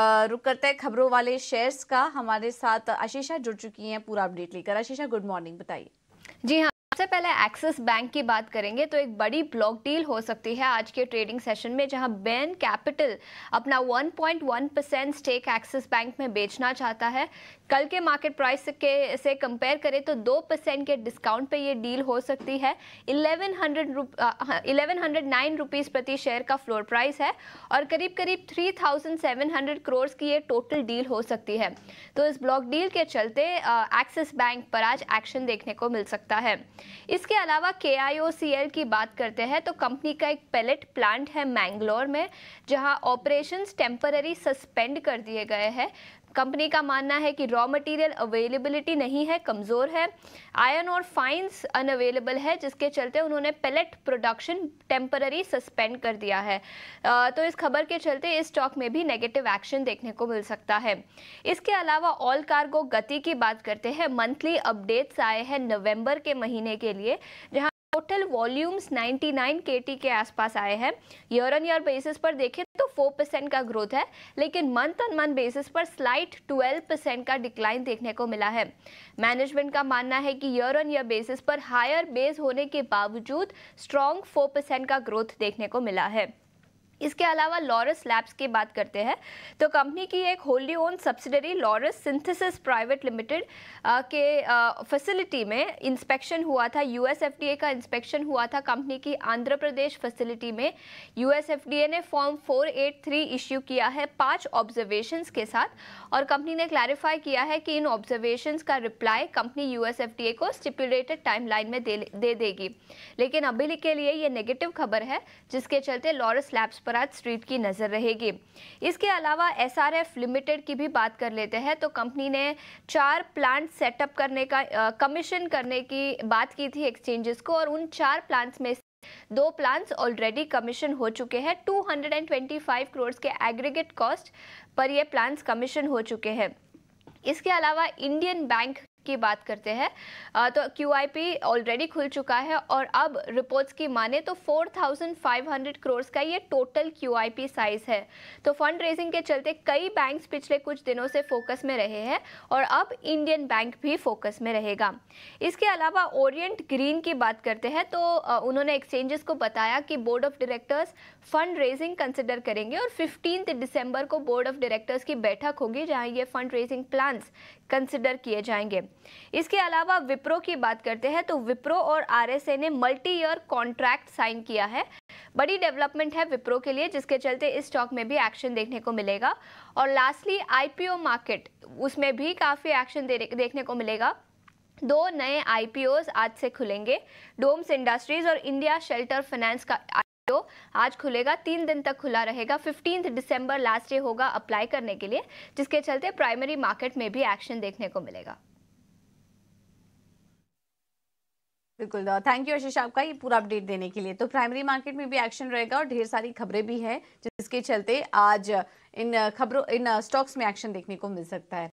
रुक करते हैं खबरों वाले शेयर्स का हमारे साथ आशीषा जुड़ चुकी हैं पूरा अपडेट लेकर आशीषा गुड मॉर्निंग बताइए जी हाँ सबसे पहले एक्सिस बैंक की बात करेंगे तो एक बड़ी ब्लॉक डील हो सकती है आज के ट्रेडिंग सेशन में जहां बेन कैपिटल अपना 1.1 परसेंट स्टेक एक्सिस बैंक में बेचना चाहता है कल के मार्केट प्राइस के से कंपेयर करें तो दो परसेंट के डिस्काउंट पे ये डील हो सकती है eleven hundred eleven hundred nine rupees प्रति शेयर का फ्लोर प्राइस है और करीब करीब three thousand seven hundred crore की ये टोटल डील हो सकती है तो इस ब्लॉक डील के चलते एक्सिस बैंक पर आज एक्शन देखने को मिल सकता है इसके अलावा के की बात करते हैं तो कंपनी का एक पैलेट प्लांट है मैंगलोर में जहां ऑपरेशंस टेम्पररी सस्पेंड कर दिए गए हैं कंपनी का मानना है कि रॉ मटेरियल अवेलेबिलिटी नहीं है कमज़ोर है आयरन और फाइन्स अनअवेलेबल है जिसके चलते उन्होंने पेलेट प्रोडक्शन टेम्पररी सस्पेंड कर दिया है तो इस खबर के चलते इस स्टॉक में भी नेगेटिव एक्शन देखने को मिल सकता है इसके अलावा ऑल कार्गो गति की बात करते हैं मंथली अपडेट्स आए हैं नवंबर के महीने के लिए जहां टोटल वॉल्यूम्स 99 केटी के आसपास आए हैं ईयर ऑन ईयर बेसिस पर देखें तो 4 परसेंट का ग्रोथ है लेकिन मंथ ऑन मंथ बेसिस पर स्लाइट 12 परसेंट का डिक्लाइन देखने को मिला है मैनेजमेंट का मानना है कि ईयर ऑन ईयर बेसिस पर हायर बेस होने के बावजूद स्ट्रॉन्ग 4 परसेंट का ग्रोथ देखने को मिला है इसके अलावा लॉरस लैब्स की बात करते हैं तो कंपनी की एक wholly owned subsidiary Laurus synthesis private limited के फैसिलिटी में इंस्पेक्शन हुआ था यूएसएफडीए का इंस्पेक्शन हुआ था कंपनी की आंध्र प्रदेश फैसिलिटी में यूएसएफडीए ने फॉर्म 483 इश्यू किया है पांच ऑब्जर्वेशंस के साथ और कंपनी ने क्लैरिफाई किया है कि इन ऑब्जर्वेशन का रिप्लाई कंपनी यू को स्टिपुलेटेड टाइम में दे, दे देगी लेकिन अभी के लिए ये नेगेटिव खबर है जिसके चलते लॉरस लैब्स पुष्पराज स्ट्रीट की नज़र रहेगी इसके अलावा एसआरएफ लिमिटेड की भी बात कर लेते हैं तो कंपनी ने चार प्लांट सेटअप करने का कमीशन करने की बात की थी एक्सचेंजेस को और उन चार प्लांट्स में दो प्लांट्स ऑलरेडी कमीशन हो चुके हैं 225 करोड़ के एग्रीगेट कॉस्ट पर ये प्लांट्स कमीशन हो चुके हैं इसके अलावा इंडियन बैंक तो तो तो की बात करते हैं तो क्यू ऑलरेडी खुल चुका है और अब रिपोर्ट्स की माने तो 4,500 करोड़ का ये टोटल क्यू साइज है तो फंड रेजिंग के चलते कई बैंक्स पिछले कुछ दिनों से फोकस में रहे हैं और अब इंडियन बैंक भी फोकस में रहेगा इसके अलावा ओरिएंट ग्रीन की बात करते हैं तो उन्होंने एक्सचेंजेस को बताया कि board of directors fund raising consider करेंगे और फिफ्टीन दिसंबर को बोर्ड ऑफ डायरेक्टर्स की बैठक होगी जहाँ ये फंड रेजिंग प्लान्स कंसिडर किए जाएंगे इसके अलावा विप्रो की बात करते हैं तो विप्रो और आरएसए ने मल्टी ईयर कॉन्ट्रैक्ट साइन किया है बड़ी डेवलपमेंट है विप्रो के लिए जिसके चलते इस स्टॉक में भी एक्शन देखने को मिलेगा और लास्टली आईपीओ मार्केट उसमें भी काफ़ी एक्शन देखने को मिलेगा दो नए आई आज से खुलेंगे डोम्स इंडस्ट्रीज और इंडिया शेल्टर फाइनेंस का तो आज खुलेगा तीन दिन तक खुला रहेगा फिफ्टीन दिसंबर लास्ट डे होगा अप्लाई करने के लिए जिसके चलते प्राइमरी मार्केट में भी एक्शन देखने को मिलेगा बिल्कुल थैंक यू आशीष आपका ये पूरा अपडेट देने के लिए तो प्राइमरी मार्केट में भी एक्शन रहेगा और ढेर सारी खबरें भी हैं जिसके चलते आज इन खबरों इन स्टॉक्स में एक्शन देखने को मिल सकता है